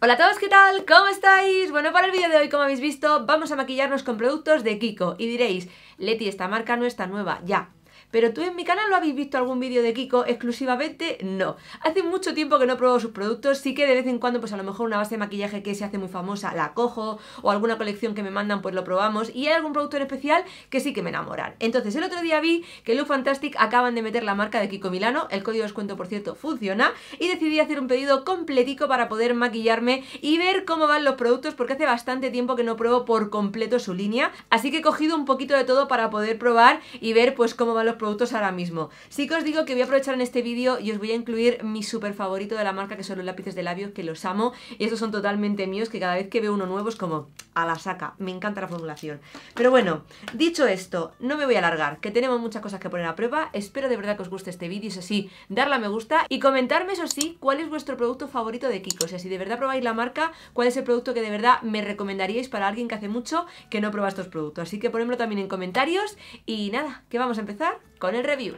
Hola a todos, ¿qué tal? ¿Cómo estáis? Bueno, para el vídeo de hoy, como habéis visto, vamos a maquillarnos con productos de Kiko. Y diréis, Leti, esta marca no está nueva. Ya, pero tú en mi canal lo habéis visto algún vídeo de Kiko exclusivamente, no. Hace mucho tiempo que no pruebo sus productos, sí que de vez en cuando pues a lo mejor una base de maquillaje que se hace muy famosa la cojo o alguna colección que me mandan pues lo probamos y hay algún producto en especial que sí que me enamoran. Entonces el otro día vi que Look Fantastic acaban de meter la marca de Kiko Milano, el código de descuento por cierto funciona y decidí hacer un pedido completico para poder maquillarme y ver cómo van los productos porque hace bastante tiempo que no pruebo por completo su línea, así que he cogido un poquito de todo para poder probar y ver pues cómo van los productos ahora mismo. Sí que os digo que voy a aprovechar en este vídeo y os voy a incluir mi super favorito de la marca, que son los lápices de labios, que los amo. Y estos son totalmente míos, que cada vez que veo uno nuevo es como a la saca. Me encanta la formulación. Pero bueno, dicho esto, no me voy a alargar, que tenemos muchas cosas que poner a prueba. Espero de verdad que os guste este vídeo, es así darle a me gusta y comentarme, eso sí, cuál es vuestro producto favorito de Kiko. O sea, si de verdad probáis la marca, cuál es el producto que de verdad me recomendaríais para alguien que hace mucho que no prueba estos productos. Así que ponedmelo también en comentarios y nada, que vamos a empezar con el review.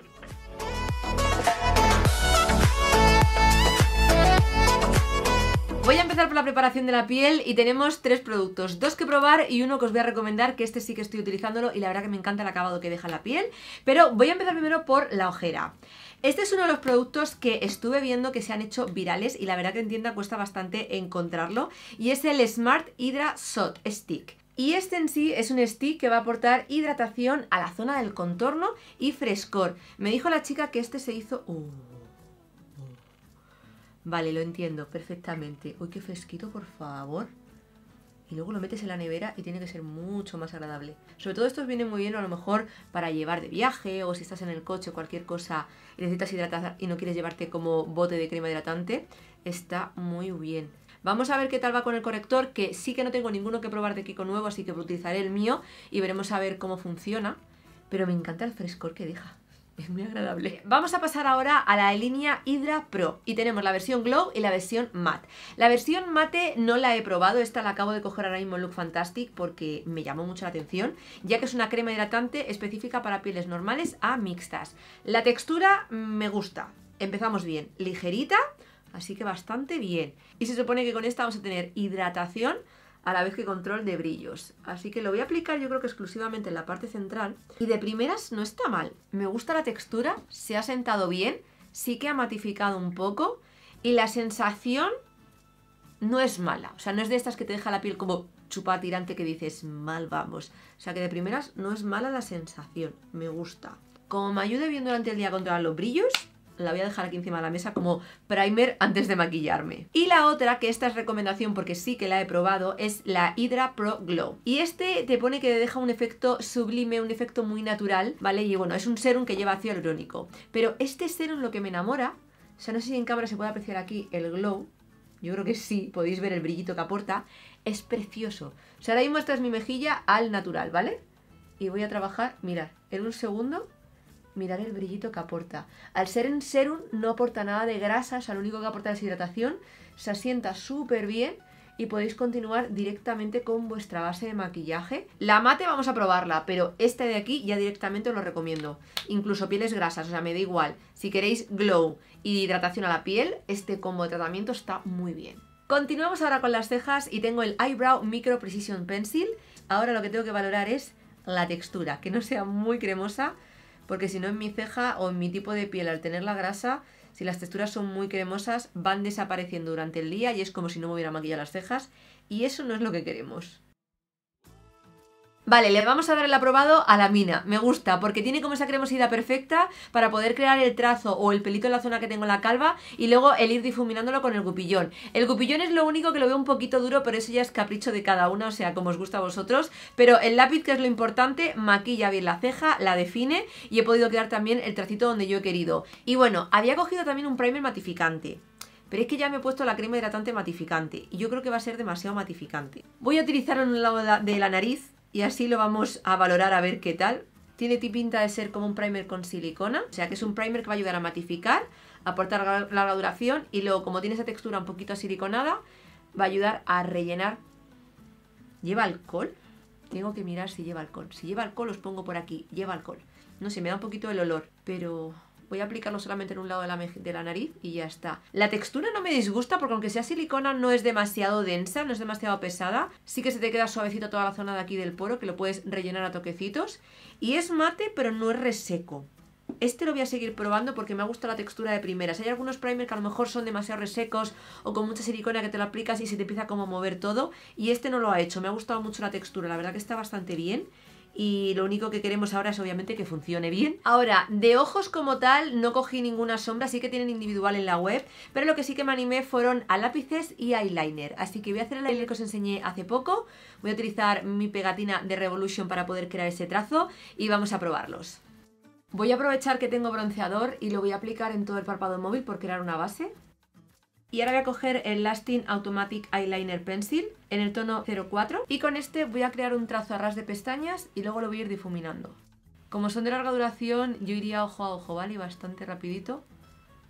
Voy a empezar por la preparación de la piel y tenemos tres productos, dos que probar y uno que os voy a recomendar, que este sí que estoy utilizándolo y la verdad que me encanta el acabado que deja la piel, pero voy a empezar primero por la ojera. Este es uno de los productos que estuve viendo que se han hecho virales y la verdad que en tienda cuesta bastante encontrarlo y es el Smart Hydra Sot Stick. Y este en sí es un stick que va a aportar hidratación a la zona del contorno y frescor. Me dijo la chica que este se hizo... Uh, uh. Vale, lo entiendo perfectamente. Uy, qué fresquito, por favor. Y luego lo metes en la nevera y tiene que ser mucho más agradable. Sobre todo estos vienen muy bien a lo mejor para llevar de viaje o si estás en el coche o cualquier cosa y necesitas hidratar y no quieres llevarte como bote de crema hidratante. Está muy bien. Vamos a ver qué tal va con el corrector, que sí que no tengo ninguno que probar de Kiko nuevo, así que utilizaré el mío y veremos a ver cómo funciona. Pero me encanta el frescor que deja. Es muy agradable. Eh, vamos a pasar ahora a la línea Hydra Pro y tenemos la versión Glow y la versión Matte. La versión Matte no la he probado, esta la acabo de coger ahora mismo en Look Fantastic porque me llamó mucho la atención, ya que es una crema hidratante específica para pieles normales a mixtas. La textura mm, me gusta, empezamos bien, ligerita, Así que bastante bien. Y se supone que con esta vamos a tener hidratación a la vez que control de brillos. Así que lo voy a aplicar yo creo que exclusivamente en la parte central. Y de primeras no está mal. Me gusta la textura, se ha sentado bien, sí que ha matificado un poco. Y la sensación no es mala. O sea, no es de estas que te deja la piel como chupa tirante que dices mal vamos. O sea que de primeras no es mala la sensación, me gusta. Como me ayude bien durante el día a controlar los brillos, la voy a dejar aquí encima de la mesa como primer antes de maquillarme. Y la otra, que esta es recomendación porque sí que la he probado, es la Hydra Pro Glow. Y este te pone que deja un efecto sublime, un efecto muy natural, ¿vale? Y bueno, es un serum que lleva ácido hialurónico. Pero este serum lo que me enamora, o sea, no sé si en cámara se puede apreciar aquí el glow, yo creo que sí, podéis ver el brillito que aporta, es precioso. O sea, ahora mismo esta mi mejilla al natural, ¿vale? Y voy a trabajar, mirad, en un segundo mirar el brillito que aporta. Al ser en serum no aporta nada de grasa, o sea, lo único que aporta es hidratación, se asienta súper bien y podéis continuar directamente con vuestra base de maquillaje. La mate vamos a probarla, pero esta de aquí ya directamente os lo recomiendo. Incluso pieles grasas, o sea, me da igual. Si queréis glow y hidratación a la piel, este combo de tratamiento está muy bien. Continuamos ahora con las cejas y tengo el Eyebrow Micro Precision Pencil. Ahora lo que tengo que valorar es la textura, que no sea muy cremosa, porque si no en mi ceja o en mi tipo de piel al tener la grasa, si las texturas son muy cremosas, van desapareciendo durante el día y es como si no me hubiera maquillado las cejas y eso no es lo que queremos. Vale, le vamos a dar el aprobado a la mina. Me gusta, porque tiene como esa cremosidad perfecta para poder crear el trazo o el pelito en la zona que tengo la calva y luego el ir difuminándolo con el gupillón. El gupillón es lo único que lo veo un poquito duro, pero eso ya es capricho de cada una, o sea, como os gusta a vosotros. Pero el lápiz, que es lo importante, maquilla bien la ceja, la define y he podido crear también el tracito donde yo he querido. Y bueno, había cogido también un primer matificante. Pero es que ya me he puesto la crema hidratante matificante y yo creo que va a ser demasiado matificante. Voy a utilizar en un lado de la nariz y así lo vamos a valorar a ver qué tal. Tiene pinta de ser como un primer con silicona, o sea que es un primer que va a ayudar a matificar, a aportar larga duración y luego como tiene esa textura un poquito siliconada, va a ayudar a rellenar. ¿Lleva alcohol? Tengo que mirar si lleva alcohol. Si lleva alcohol os pongo por aquí, lleva alcohol. No sé, me da un poquito el olor, pero voy a aplicarlo solamente en un lado de la, de la nariz y ya está. La textura no me disgusta porque aunque sea silicona no es demasiado densa, no es demasiado pesada. Sí que se te queda suavecito toda la zona de aquí del poro, que lo puedes rellenar a toquecitos. Y es mate, pero no es reseco. Este lo voy a seguir probando porque me ha gustado la textura de primeras. Hay algunos primers que a lo mejor son demasiado resecos o con mucha silicona que te lo aplicas y se te empieza como a mover todo. Y este no lo ha hecho. Me ha gustado mucho la textura. La verdad que está bastante bien y lo único que queremos ahora es obviamente que funcione bien. Ahora, de ojos como tal, no cogí ninguna sombra, sí que tienen individual en la web, pero lo que sí que me animé fueron a lápices y eyeliner, así que voy a hacer el eyeliner que os enseñé hace poco, voy a utilizar mi pegatina de Revolution para poder crear ese trazo y vamos a probarlos. Voy a aprovechar que tengo bronceador y lo voy a aplicar en todo el párpado móvil por crear una base. Y ahora voy a coger el Lasting Automatic Eyeliner Pencil en el tono 04 y con este voy a crear un trazo a ras de pestañas y luego lo voy a ir difuminando. Como son de larga duración, yo iría ojo a ojo, ¿vale? Y bastante rapidito,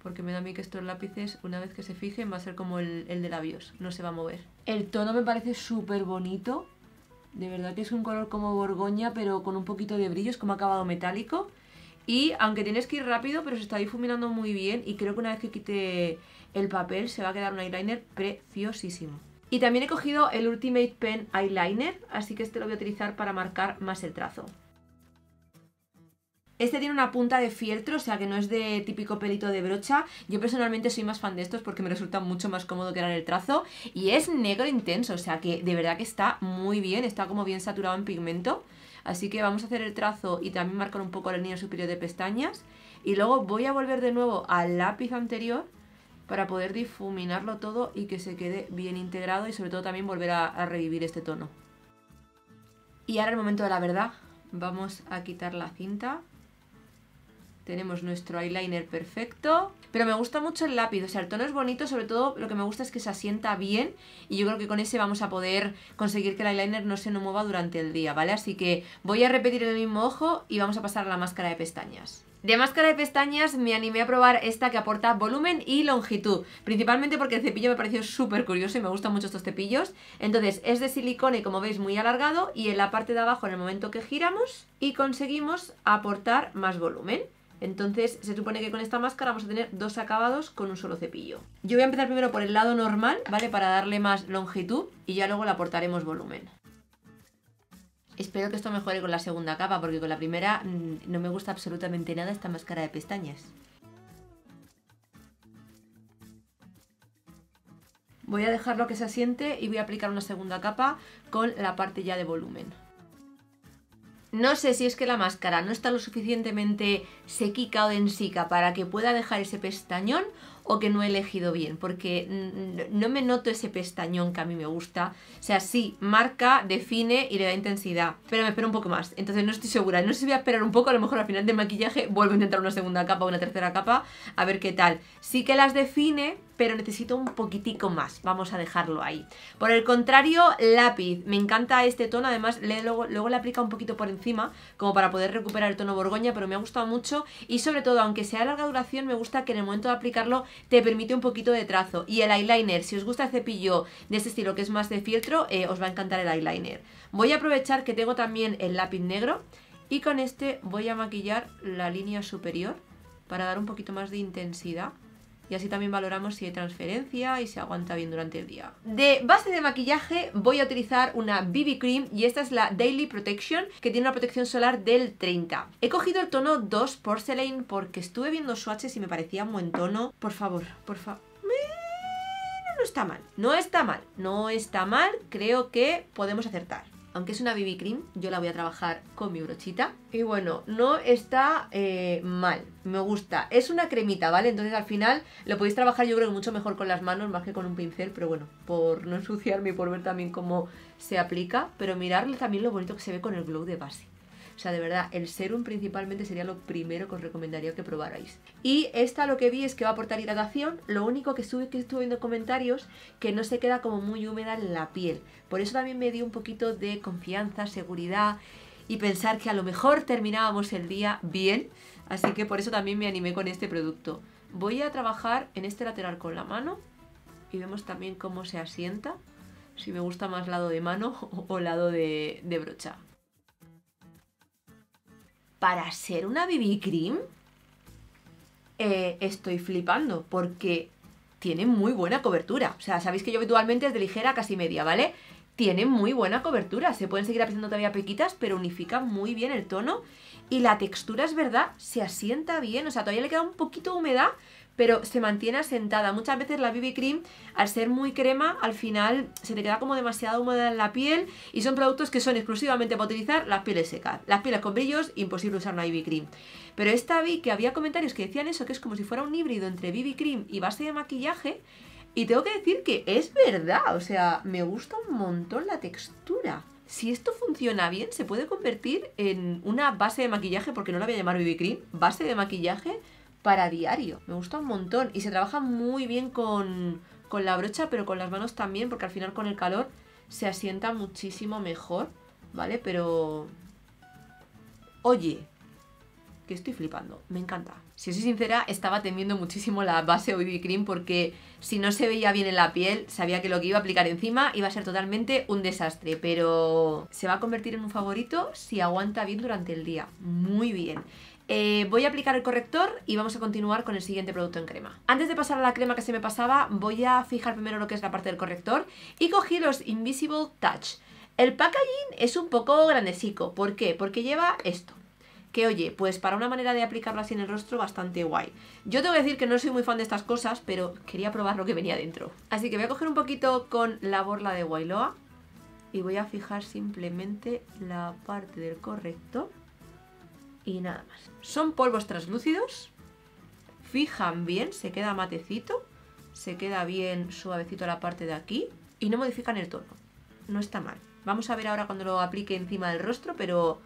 porque me da a mí que estos lápices, una vez que se fijen, va a ser como el, el de labios, no se va a mover. El tono me parece súper bonito, de verdad que es un color como borgoña, pero con un poquito de brillo, es como acabado metálico. Y aunque tienes que ir rápido, pero se está difuminando muy bien y creo que una vez que quite el papel se va a quedar un eyeliner preciosísimo. Y también he cogido el Ultimate Pen Eyeliner, así que este lo voy a utilizar para marcar más el trazo. Este tiene una punta de fieltro, o sea que no es de típico pelito de brocha. Yo personalmente soy más fan de estos porque me resulta mucho más cómodo que el trazo. Y es negro intenso, o sea que de verdad que está muy bien, está como bien saturado en pigmento. Así que vamos a hacer el trazo y también marcar un poco el línea superior de pestañas. Y luego voy a volver de nuevo al lápiz anterior para poder difuminarlo todo y que se quede bien integrado y sobre todo también volver a, a revivir este tono. Y ahora el momento de la verdad. Vamos a quitar la cinta. Tenemos nuestro eyeliner perfecto. Pero me gusta mucho el lápiz, o sea, el tono es bonito, sobre todo lo que me gusta es que se asienta bien y yo creo que con ese vamos a poder conseguir que el eyeliner no se nos mueva durante el día, ¿vale? Así que voy a repetir el mismo ojo y vamos a pasar a la máscara de pestañas. De máscara de pestañas me animé a probar esta que aporta volumen y longitud, principalmente porque el cepillo me pareció súper curioso y me gustan mucho estos cepillos. Entonces es de silicona y como veis muy alargado y en la parte de abajo en el momento que giramos y conseguimos aportar más volumen. Entonces se supone que con esta máscara vamos a tener dos acabados con un solo cepillo. Yo voy a empezar primero por el lado normal, ¿vale? Para darle más longitud y ya luego le aportaremos volumen. Espero que esto mejore con la segunda capa porque con la primera mm, no me gusta absolutamente nada esta máscara de pestañas. Voy a dejarlo que se asiente y voy a aplicar una segunda capa con la parte ya de volumen. No sé si es que la máscara no está lo suficientemente sequica o densica para que pueda dejar ese pestañón o que no he elegido bien, porque no me noto ese pestañón que a mí me gusta. O sea, sí, marca, define y le da intensidad, pero me espero un poco más. Entonces no estoy segura, no sé si voy a esperar un poco, a lo mejor al final del maquillaje vuelvo a intentar una segunda capa o una tercera capa, a ver qué tal. Sí que las define, pero necesito un poquitico más, vamos a dejarlo ahí. Por el contrario, lápiz, me encanta este tono, además le, luego, luego le aplica un poquito por encima, como para poder recuperar el tono borgoña, pero me ha gustado mucho y sobre todo, aunque sea de larga duración, me gusta que en el momento de aplicarlo te permite un poquito de trazo. Y el eyeliner, si os gusta el cepillo de este estilo que es más de fieltro, eh, os va a encantar el eyeliner. Voy a aprovechar que tengo también el lápiz negro y con este voy a maquillar la línea superior para dar un poquito más de intensidad y así también valoramos si hay transferencia y se aguanta bien durante el día. De base de maquillaje voy a utilizar una BB Cream y esta es la Daily Protection que tiene una protección solar del 30. He cogido el tono 2 Porcelain porque estuve viendo swatches y me parecía un buen tono. Por favor, por favor no está mal, no está mal, no está mal, creo que podemos acertar aunque es una BB Cream, yo la voy a trabajar con mi brochita. Y bueno, no está eh, mal, me gusta. Es una cremita, ¿vale? Entonces al final lo podéis trabajar yo creo que mucho mejor con las manos, más que con un pincel, pero bueno, por no ensuciarme y por ver también cómo se aplica. Pero mirarle también lo bonito que se ve con el glow de base. O sea, de verdad, el serum principalmente sería lo primero que os recomendaría que probarais. Y esta lo que vi es que va a aportar hidratación, lo único que, que estuve viendo comentarios que no se queda como muy húmeda en la piel. Por eso también me dio un poquito de confianza, seguridad y pensar que a lo mejor terminábamos el día bien. Así que por eso también me animé con este producto. Voy a trabajar en este lateral con la mano y vemos también cómo se asienta. Si me gusta más lado de mano o lado de brocha para ser una BB Cream, eh, estoy flipando porque tiene muy buena cobertura. O sea, sabéis que yo habitualmente es de ligera casi media, ¿vale? Tiene muy buena cobertura. Se pueden seguir aplicando todavía pequitas, pero unifica muy bien el tono. Y la textura, es verdad, se asienta bien. O sea, todavía le queda un poquito de humedad, pero se mantiene asentada. Muchas veces la BB Cream, al ser muy crema, al final se te queda como demasiado húmeda en la piel y son productos que son exclusivamente para utilizar las pieles secas. Las pieles con brillos, imposible usar una BB Cream. Pero esta vi que había comentarios que decían eso, que es como si fuera un híbrido entre BB Cream y base de maquillaje. Y tengo que decir que es verdad, o sea, me gusta un montón la textura. Si esto funciona bien, se puede convertir en una base de maquillaje, porque no la voy a llamar BB Cream, base de maquillaje para diario. Me gusta un montón. Y se trabaja muy bien con, la brocha, pero con las manos también, porque al final con el calor se asienta muchísimo mejor, ¿vale? Pero... Oye, que estoy flipando, me encanta. Si soy sincera, estaba temiendo muchísimo la base BB Cream porque si no se veía bien en la piel, sabía que lo que iba a aplicar encima iba a ser totalmente un desastre, pero se va a convertir en un favorito si aguanta bien durante el día, muy bien. Eh, voy a aplicar el corrector y vamos a continuar con el siguiente producto en crema. Antes de pasar a la crema que se me pasaba, voy a fijar primero lo que es la parte del corrector y cogí los Invisible Touch. El packaging es un poco grandecico. ¿Por qué? Porque lleva esto que oye, pues para una manera de aplicarlo así en el rostro bastante guay. Yo tengo que decir que no soy muy fan de estas cosas, pero quería probar lo que venía dentro. Así que voy a coger un poquito con la borla de Wailoa y voy a fijar simplemente la parte del corrector y nada más. Son polvos translúcidos, fijan bien, se queda matecito, se queda bien suavecito la parte de aquí y no modifican el tono. No está mal. Vamos a ver ahora cuando lo aplique encima del rostro, pero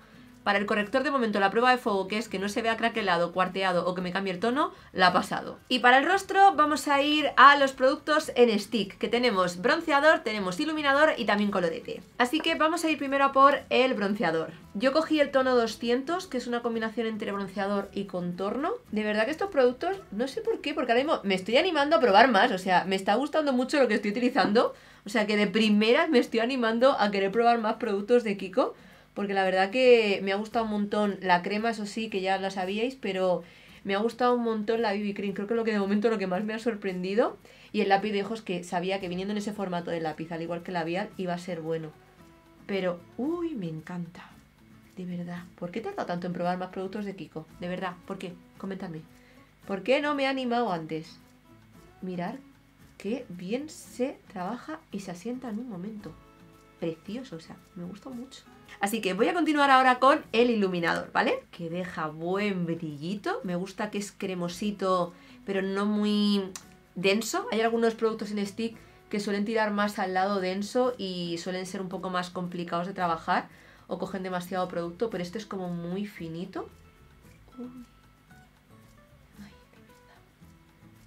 para el corrector de momento la prueba de fuego, que es que no se vea craquelado, cuarteado o que me cambie el tono, la ha pasado. Y para el rostro vamos a ir a los productos en stick, que tenemos bronceador, tenemos iluminador y también colorete. Así que vamos a ir primero a por el bronceador. Yo cogí el tono 200, que es una combinación entre bronceador y contorno. De verdad que estos productos, no sé por qué, porque ahora mismo me estoy animando a probar más, o sea, me está gustando mucho lo que estoy utilizando. O sea que de primeras me estoy animando a querer probar más productos de Kiko porque la verdad que me ha gustado un montón la crema, eso sí, que ya la sabíais, pero me ha gustado un montón la BB Cream, creo que lo que de momento lo que más me ha sorprendido, y el lápiz de ojos que sabía que viniendo en ese formato de lápiz, al igual que labial, iba a ser bueno. Pero, uy, me encanta. De verdad. ¿Por qué he tardado tanto en probar más productos de Kiko? De verdad. ¿Por qué? Coméntame. ¿Por qué no me he animado antes? Mirar qué bien se trabaja y se asienta en un momento. Precioso, o sea, me gustó mucho. Así que voy a continuar ahora con el iluminador, ¿vale? Que deja buen brillito, me gusta que es cremosito, pero no muy denso. Hay algunos productos en stick que suelen tirar más al lado denso y suelen ser un poco más complicados de trabajar o cogen demasiado producto, pero este es como muy finito.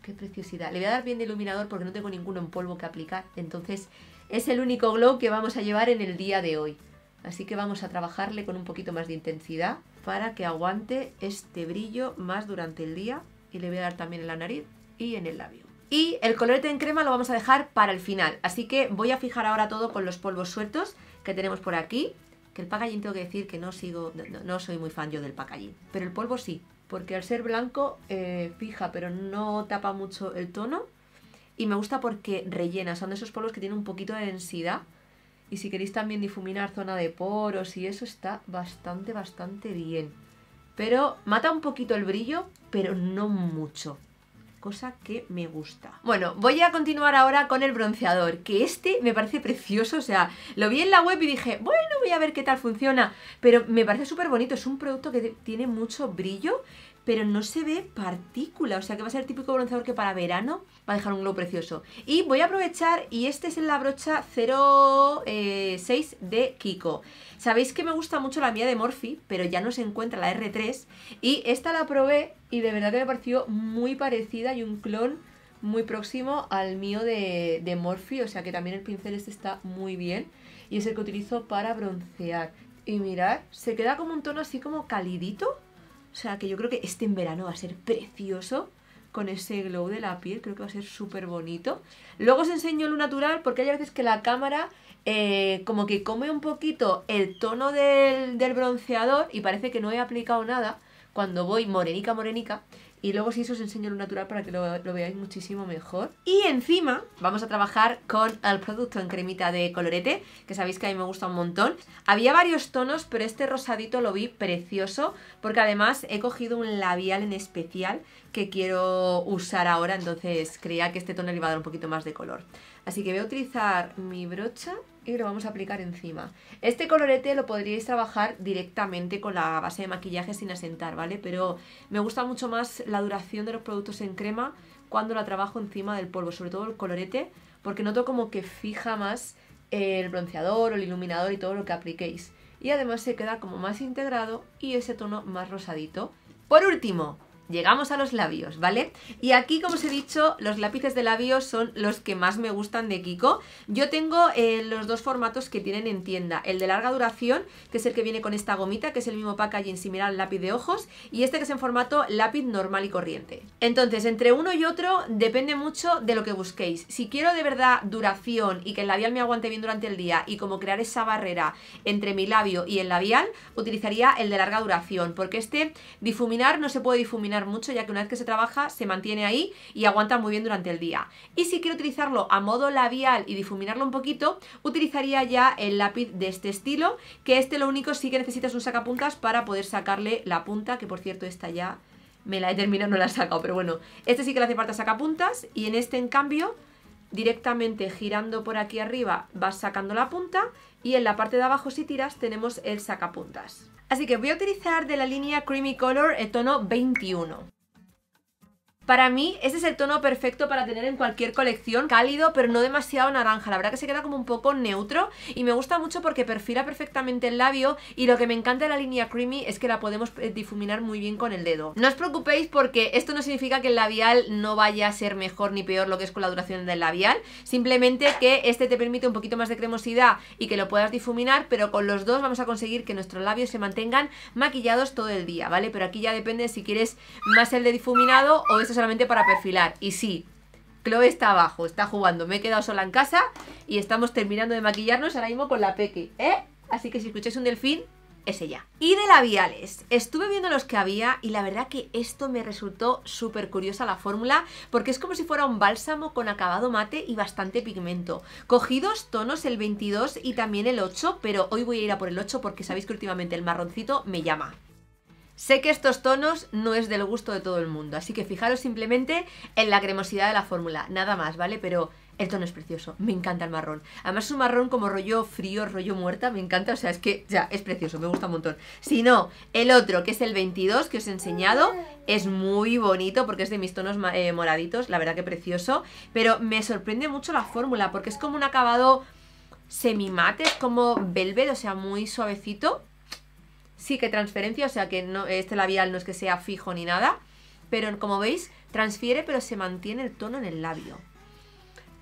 qué preciosidad. Le voy a dar bien de iluminador porque no tengo ninguno en polvo que aplicar. Entonces es el único glow que vamos a llevar en el día de hoy. Así que vamos a trabajarle con un poquito más de intensidad para que aguante este brillo más durante el día. Y le voy a dar también en la nariz y en el labio. Y el colorete en crema lo vamos a dejar para el final. Así que voy a fijar ahora todo con los polvos sueltos que tenemos por aquí. Que el packaging tengo que decir que no sigo, no, soy muy fan yo del packaging. Pero el polvo sí, porque al ser blanco eh, fija pero no tapa mucho el tono. Y me gusta porque rellena, son de esos polvos que tienen un poquito de densidad y si queréis también difuminar zona de poros y eso está bastante, bastante bien. Pero mata un poquito el brillo, pero no mucho. Cosa que me gusta. Bueno, voy a continuar ahora con el bronceador, que este me parece precioso. O sea, lo vi en la web y dije, bueno, voy a ver qué tal funciona. Pero me parece súper bonito, es un producto que tiene mucho brillo, pero no se ve partícula. O sea que va a ser típico bronceador que para verano va a dejar un glow precioso. Y voy a aprovechar, y este es en la brocha 06 eh, de Kiko. Sabéis que me gusta mucho la mía de Morphe, pero ya no se encuentra la R3. Y esta la probé y de verdad que me pareció muy parecida y un clon muy próximo al mío de, de Morphe, o sea que también el pincel este está muy bien y es el que utilizo para broncear. Y mirad, se queda como un tono así como calidito, o sea, que yo creo que este en verano va a ser precioso con ese glow de la piel, creo que va a ser súper bonito. Luego os enseño lo natural porque hay veces que la cámara eh, como que come un poquito el tono del, del, bronceador y parece que no he aplicado nada cuando voy morenica, morenica. Y luego si eso os enseño lo natural para que lo, lo, veáis muchísimo mejor. Y encima vamos a trabajar con el producto en cremita de colorete, que sabéis que a mí me gusta un montón. Había varios tonos, pero este rosadito lo vi precioso, porque además he cogido un labial en especial que quiero usar ahora, entonces creía que este tono le iba a dar un poquito más de color. Así que voy a utilizar mi brocha y lo vamos a aplicar encima. Este colorete lo podríais trabajar directamente con la base de maquillaje sin asentar, ¿vale? Pero me gusta mucho más la duración de los productos en crema cuando la trabajo encima del polvo, sobre todo el colorete, porque noto como que fija más el bronceador, o el iluminador y todo lo que apliquéis. Y además se queda como más integrado y ese tono más rosadito. Por último, llegamos a los labios, ¿vale? Y aquí, como os he dicho, los lápices de labios son los que más me gustan de Kiko. Yo tengo eh, los dos formatos que tienen en tienda. El de larga duración, que es el que viene con esta gomita, que es el mismo packaging similar al lápiz de ojos, y este que es en formato lápiz normal y corriente. Entonces, entre uno y otro depende mucho de lo que busquéis. Si quiero de verdad duración y que el labial me aguante bien durante el día y como crear esa barrera entre mi labio y el labial, utilizaría el de larga duración, porque este difuminar no se puede difuminar mucho, ya que una vez que se trabaja se mantiene ahí y aguanta muy bien durante el día. Y si quiero utilizarlo a modo labial y difuminarlo un poquito, utilizaría ya el lápiz de este estilo, que este lo único sí que necesitas un sacapuntas para poder sacarle la punta, que por cierto esta ya... Me la he terminado, no la he sacado, pero bueno, este sí que le hace falta sacapuntas y en este en cambio directamente girando por aquí arriba vas sacando la punta y en la parte de abajo si tiras tenemos el sacapuntas. Así que voy a utilizar de la línea Creamy Color el eh, tono 21. Para mí, ese es el tono perfecto para tener en cualquier colección, cálido, pero no demasiado naranja. La verdad que se queda como un poco neutro y me gusta mucho porque perfila perfectamente el labio y lo que me encanta de la línea creamy es que la podemos eh, difuminar muy bien con el dedo. No os preocupéis porque esto no significa que el labial no vaya a ser mejor ni peor lo que es con la duración del labial, simplemente que este te permite un poquito más de cremosidad y que lo puedas difuminar, pero con los dos vamos a conseguir que nuestros labios se mantengan maquillados todo el día, ¿vale? Pero aquí ya depende si quieres más el de difuminado o ese solamente para perfilar. Y sí, Chloe está abajo, está jugando. Me he quedado sola en casa y estamos terminando de maquillarnos ahora mismo con la Peque, ¿eh? Así que si escucháis un delfín, es ella. Y de labiales, estuve viendo los que había y la verdad que esto me resultó súper curiosa la fórmula porque es como si fuera un bálsamo con acabado mate y bastante pigmento. Cogí dos tonos, el 22 y también el 8, pero hoy voy a ir a por el 8 porque sabéis que últimamente el marroncito me llama. Sé que estos tonos no es del gusto de todo el mundo, así que fijaros simplemente en la cremosidad de la fórmula, nada más, ¿vale? Pero el tono es precioso, me encanta el marrón. Además es un marrón como rollo frío, rollo muerta, me encanta, o sea, es que ya, es precioso, me gusta un montón. Si no, el otro, que es el 22, que os he enseñado, es muy bonito porque es de mis tonos eh, moraditos, la verdad que precioso, pero me sorprende mucho la fórmula porque es como un acabado semi es como velvet, o sea, muy suavecito sí que transferencia, o sea que no, este labial no es que sea fijo ni nada, pero como veis, transfiere pero se mantiene el tono en el labio.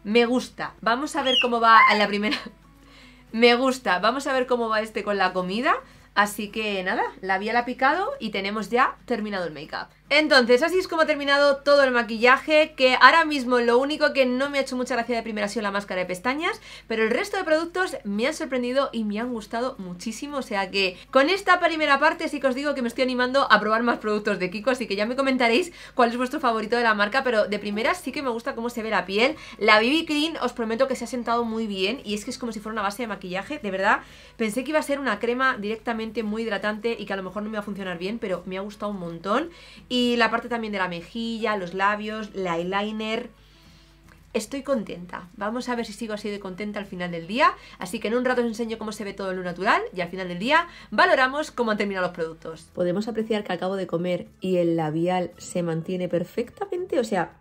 Me gusta. Vamos a ver cómo va a la primera... Me gusta. Vamos a ver cómo va este con la comida. Así que nada, la vía la picado y tenemos ya terminado el make-up. Entonces, así es como ha terminado todo el maquillaje, que ahora mismo lo único que no me ha hecho mucha gracia de primera ha sido la máscara de pestañas, pero el resto de productos me han sorprendido y me han gustado muchísimo, o sea que con esta primera parte sí que os digo que me estoy animando a probar más productos de Kiko, así que ya me comentaréis cuál es vuestro favorito de la marca, pero de primera sí que me gusta cómo se ve la piel. La BB Cream os prometo que se ha sentado muy bien y es que es como si fuera una base de maquillaje, de verdad, pensé que iba a ser una crema directamente muy hidratante y que a lo mejor no me va a funcionar bien, pero me ha gustado un montón. Y la parte también de la mejilla, los labios, el eyeliner estoy contenta. Vamos a ver si sigo así de contenta al final del día. Así que en un rato os enseño cómo se ve todo en lo natural y al final del día valoramos cómo han terminado los productos. Podemos apreciar que acabo de comer y el labial se mantiene perfectamente, o sea,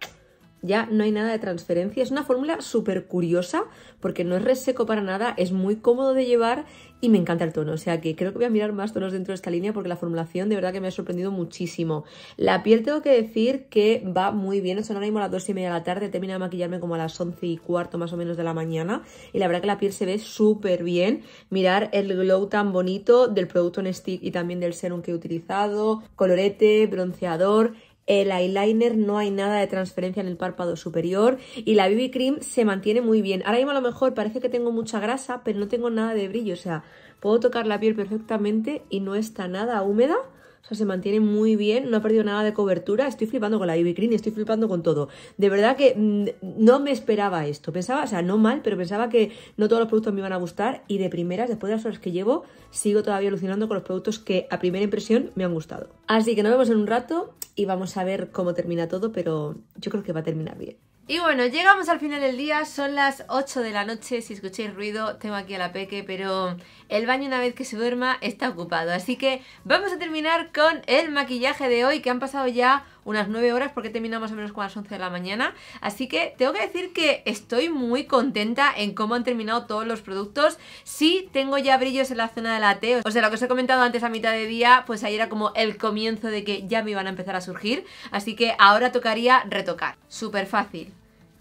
ya no hay nada de transferencia. Es una fórmula súper curiosa porque no es reseco para nada, es muy cómodo de llevar y me encanta el tono. O sea que creo que voy a mirar más tonos dentro de esta línea porque la formulación de verdad que me ha sorprendido muchísimo. La piel tengo que decir que va muy bien. Son ahora mismo a las 2 y media de la tarde. Termina de maquillarme como a las 11 y cuarto más o menos de la mañana. Y la verdad que la piel se ve súper bien. Mirar el glow tan bonito del producto en stick y también del serum que he utilizado. Colorete, bronceador el eyeliner no hay nada de transferencia en el párpado superior y la BB Cream se mantiene muy bien. Ahora mismo a lo mejor parece que tengo mucha grasa, pero no tengo nada de brillo, o sea, puedo tocar la piel perfectamente y no está nada húmeda o sea, se mantiene muy bien, no ha perdido nada de cobertura. Estoy flipando con la BB estoy flipando con todo. De verdad que mm, no me esperaba esto. Pensaba, o sea, no mal, pero pensaba que no todos los productos me iban a gustar. Y de primeras, después de las horas que llevo, sigo todavía alucinando con los productos que a primera impresión me han gustado. Así que nos vemos en un rato y vamos a ver cómo termina todo, pero yo creo que va a terminar bien. Y bueno, llegamos al final del día, son las 8 de la noche, si escucháis ruido, tengo aquí a la peque, pero el baño una vez que se duerma está ocupado. Así que vamos a terminar con el maquillaje de hoy, que han pasado ya unas 9 horas porque terminamos más o menos con las 11 de la mañana. Así que tengo que decir que estoy muy contenta en cómo han terminado todos los productos. Sí, tengo ya brillos en la zona de la o sea, lo que os he comentado antes a mitad de día, pues ahí era como el comienzo de que ya me iban a empezar a surgir. Así que ahora tocaría retocar. Súper fácil.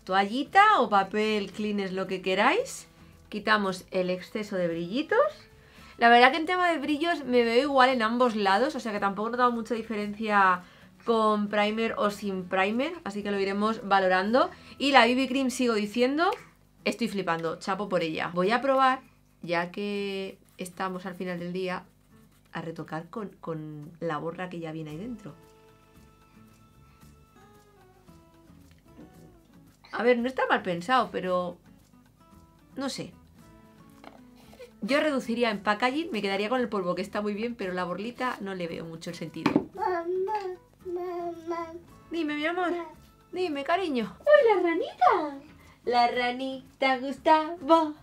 Toallita o papel clean es lo que queráis. Quitamos el exceso de brillitos. La verdad que en tema de brillos me veo igual en ambos lados, o sea que tampoco he notado mucha diferencia con primer o sin primer, así que lo iremos valorando. Y la BB Cream, sigo diciendo, estoy flipando, chapo por ella. Voy a probar, ya que estamos al final del día, a retocar con, con la borra que ya viene ahí dentro. A ver, no está mal pensado, pero... No sé. Yo reduciría en packaging, me quedaría con el polvo, que está muy bien, pero la borlita no le veo mucho el sentido. Mamá. Dime, mi amor. Dime, cariño. ¡Uy, la ranita! La ranita, Gustavo.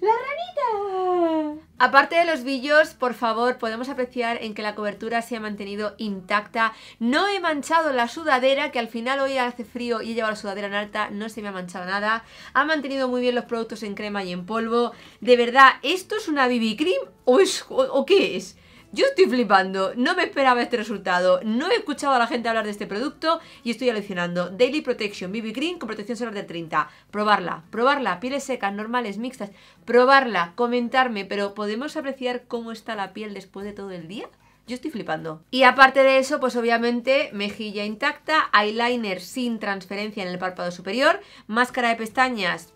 ¡La ranita! Aparte de los billos, por favor, podemos apreciar en que la cobertura se ha mantenido intacta. No he manchado la sudadera, que al final hoy hace frío y he llevado la sudadera en alta, no se me ha manchado nada. Ha mantenido muy bien los productos en crema y en polvo. De verdad, ¿esto es una BB Cream o, es, o qué es? Yo estoy flipando, no me esperaba este resultado, no he escuchado a la gente hablar de este producto y estoy alucinando. Daily Protection BB Green con protección solar de 30. Probarla, probarla, pieles secas, normales, mixtas, probarla, comentarme, pero ¿podemos apreciar cómo está la piel después de todo el día? Yo estoy flipando. Y aparte de eso, pues obviamente mejilla intacta, eyeliner sin transferencia en el párpado superior, máscara de pestañas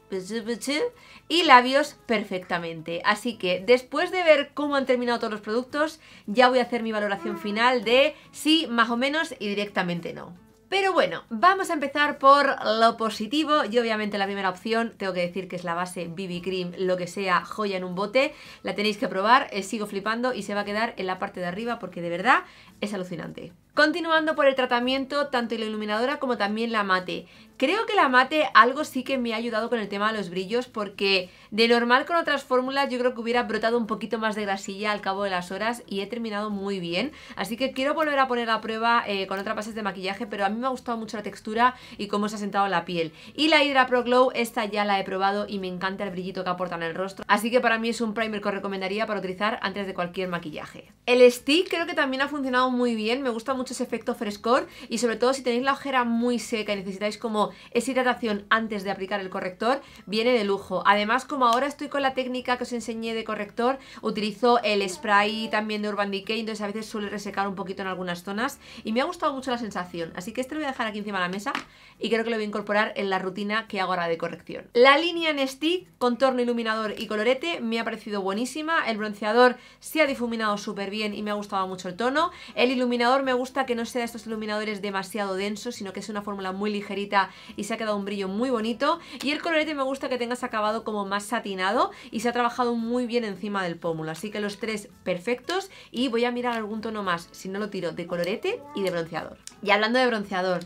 y labios perfectamente. Así que después de ver cómo han terminado todos los productos, ya voy a hacer mi valoración final de sí, más o menos y directamente no. Pero bueno, vamos a empezar por lo positivo y obviamente la primera opción, tengo que decir que es la base BB Cream, lo que sea, joya en un bote, la tenéis que probar, eh, sigo flipando y se va a quedar en la parte de arriba porque de verdad es alucinante. Continuando por el tratamiento, tanto la iluminadora como también la mate. Creo que la mate algo sí que me ha ayudado con el tema de los brillos porque de normal con otras fórmulas yo creo que hubiera brotado un poquito más de grasilla al cabo de las horas y he terminado muy bien. Así que quiero volver a poner a prueba eh, con otras bases de maquillaje, pero a mí me ha gustado mucho la textura y cómo se ha sentado la piel. Y la Hydra Pro Glow, esta ya la he probado y me encanta el brillito que aporta en el rostro. Así que para mí es un primer que os recomendaría para utilizar antes de cualquier maquillaje. El stick creo que también ha funcionado muy bien, me gusta mucho ese efecto frescor y sobre todo si tenéis la ojera muy seca y necesitáis como esa hidratación antes de aplicar el corrector, viene de lujo. Además, como ahora estoy con la técnica que os enseñé de corrector, utilizo el spray también de Urban Decay, entonces a veces suele resecar un poquito en algunas zonas y me ha gustado mucho la sensación, así que este lo voy a dejar aquí encima de la mesa y creo que lo voy a incorporar en la rutina que hago ahora de corrección. La línea en stick, contorno, iluminador y colorete me ha parecido buenísima, el bronceador se ha difuminado súper bien y me ha gustado mucho el tono, el iluminador me gusta que no sea estos iluminadores demasiado densos, sino que es una fórmula muy ligerita y se ha quedado un brillo muy bonito. Y el colorete me gusta que tengas acabado como más satinado y se ha trabajado muy bien encima del pómulo. Así que los tres perfectos y voy a mirar algún tono más, si no lo tiro, de colorete y de bronceador. Y hablando de bronceador,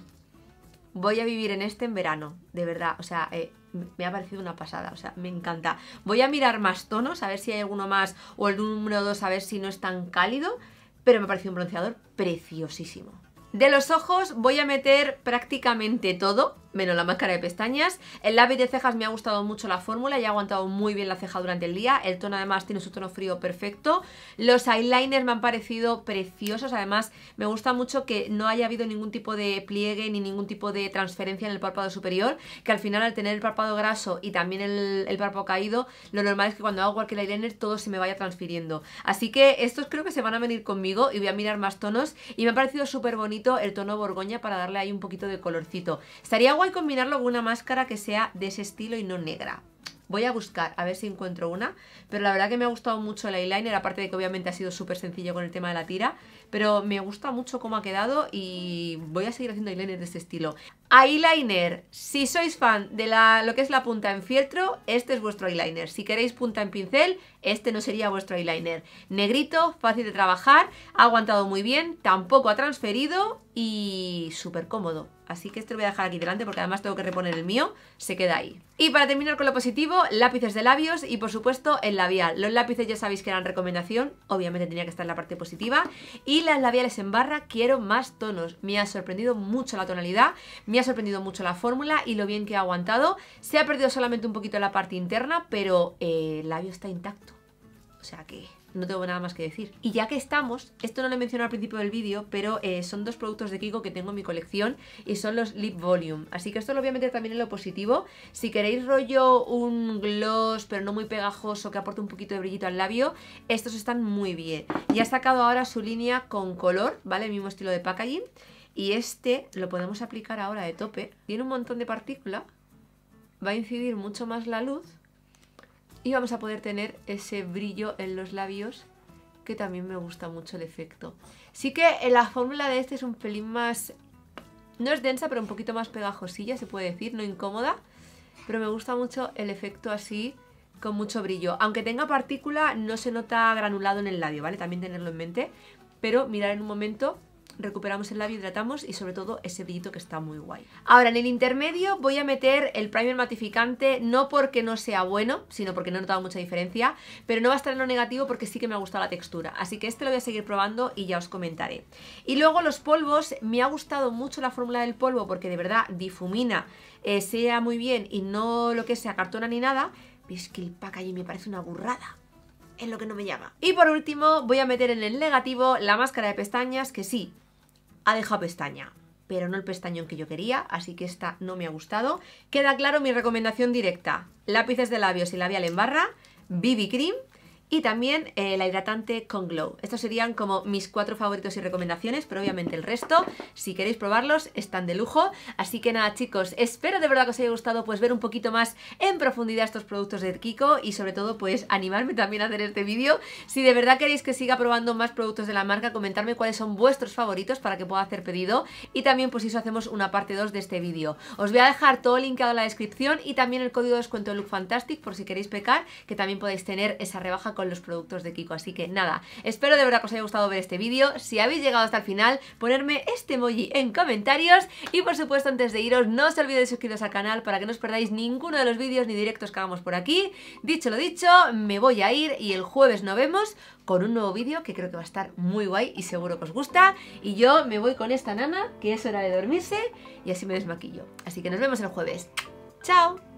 voy a vivir en este en verano, de verdad, o sea... Eh, me ha parecido una pasada, o sea, me encanta. Voy a mirar más tonos, a ver si hay alguno más, o el número 2, a ver si no es tan cálido, pero me parece un bronceador preciosísimo. De los ojos voy a meter prácticamente todo, menos la máscara de pestañas. El lápiz de cejas me ha gustado mucho la fórmula y ha aguantado muy bien la ceja durante el día. El tono además tiene su tono frío perfecto. Los eyeliners me han parecido preciosos. Además me gusta mucho que no haya habido ningún tipo de pliegue ni ningún tipo de transferencia en el párpado superior. Que al final al tener el párpado graso y también el, párpado caído, lo normal es que cuando hago cualquier eyeliner todo se me vaya transfiriendo. Así que estos creo que se van a venir conmigo y voy a mirar más tonos. Y me ha parecido súper bonito el tono borgoña para darle ahí un poquito de colorcito. Estaría y combinarlo con una máscara que sea de ese estilo y no negra. Voy a buscar a ver si encuentro una, pero la verdad que me ha gustado mucho el eyeliner, aparte de que obviamente ha sido súper sencillo con el tema de la tira pero me gusta mucho cómo ha quedado y voy a seguir haciendo eyeliner de este estilo. Eyeliner, si sois fan de la, lo que es la punta en fieltro, este es vuestro eyeliner. Si queréis punta en pincel, este no sería vuestro eyeliner. Negrito, fácil de trabajar, ha aguantado muy bien, tampoco ha transferido y súper cómodo. Así que este lo voy a dejar aquí delante porque además tengo que reponer el mío, se queda ahí. Y para terminar con lo positivo, lápices de labios y por supuesto el labial. Los lápices ya sabéis que eran recomendación, obviamente tenía que estar en la parte positiva. Y las labiales en barra quiero más tonos. Me ha sorprendido mucho la tonalidad, me ha sorprendido mucho la fórmula y lo bien que ha aguantado. Se ha perdido solamente un poquito la parte interna, pero eh, el labio está intacto. O sea que no tengo nada más que decir. Y ya que estamos, esto no lo he mencionado al principio del vídeo, pero eh, son dos productos de Kiko que tengo en mi colección y son los Lip Volume. Así que esto lo voy a meter también en lo positivo. Si queréis rollo un gloss, pero no muy pegajoso, que aporte un poquito de brillito al labio, estos están muy bien. Y ha sacado ahora su línea con color, ¿vale? El mismo estilo de packaging. Y este lo podemos aplicar ahora de tope. Tiene un montón de partícula. Va a incidir mucho más la luz y vamos a poder tener ese brillo en los labios que también me gusta mucho el efecto. Sí que la fórmula de este es un pelín más... No es densa, pero un poquito más pegajosilla, se puede decir, no incómoda. Pero me gusta mucho el efecto así, con mucho brillo. Aunque tenga partícula, no se nota granulado en el labio, ¿vale? También tenerlo en mente. Pero mirar en un momento recuperamos el labio, hidratamos y sobre todo ese brillito que está muy guay. Ahora, en el intermedio voy a meter el primer matificante, no porque no sea bueno, sino porque no he notado mucha diferencia, pero no va a estar en lo negativo porque sí que me ha gustado la textura. Así que este lo voy a seguir probando y ya os comentaré. Y luego los polvos, me ha gustado mucho la fórmula del polvo porque de verdad difumina, eh, sea muy bien y no lo que sea cartona ni nada. es que el allí me parece una burrada es lo que no me llama. Y por último, voy a meter en el negativo la máscara de pestañas, que sí, ha dejado pestaña, pero no el pestañón que yo quería, así que esta no me ha gustado. Queda claro mi recomendación directa, lápices de labios y labial en barra, BB Cream y también el eh, hidratante con Glow. Estos serían como mis cuatro favoritos y recomendaciones, pero obviamente el resto, si queréis probarlos, están de lujo. Así que nada, chicos, espero de verdad que os haya gustado pues ver un poquito más en profundidad estos productos de Kiko y sobre todo pues animarme también a hacer este vídeo. Si de verdad queréis que siga probando más productos de la marca, comentarme cuáles son vuestros favoritos para que pueda hacer pedido y también pues si eso hacemos una parte 2 de este vídeo. Os voy a dejar todo linkado en la descripción y también el código de descuento de Look Fantastic por si queréis pecar, que también podéis tener esa rebaja los productos de Kiko. Así que nada, espero de verdad que os haya gustado ver este vídeo. Si habéis llegado hasta el final, ponerme este emoji en comentarios. Y por supuesto, antes de iros, no os olvidéis suscribiros al canal para que no os perdáis ninguno de los vídeos ni directos que hagamos por aquí. Dicho lo dicho, me voy a ir y el jueves nos vemos con un nuevo vídeo que creo que va a estar muy guay y seguro que os gusta. Y yo me voy con esta nana, que es hora de dormirse, y así me desmaquillo. Así que nos vemos el jueves. ¡Chao!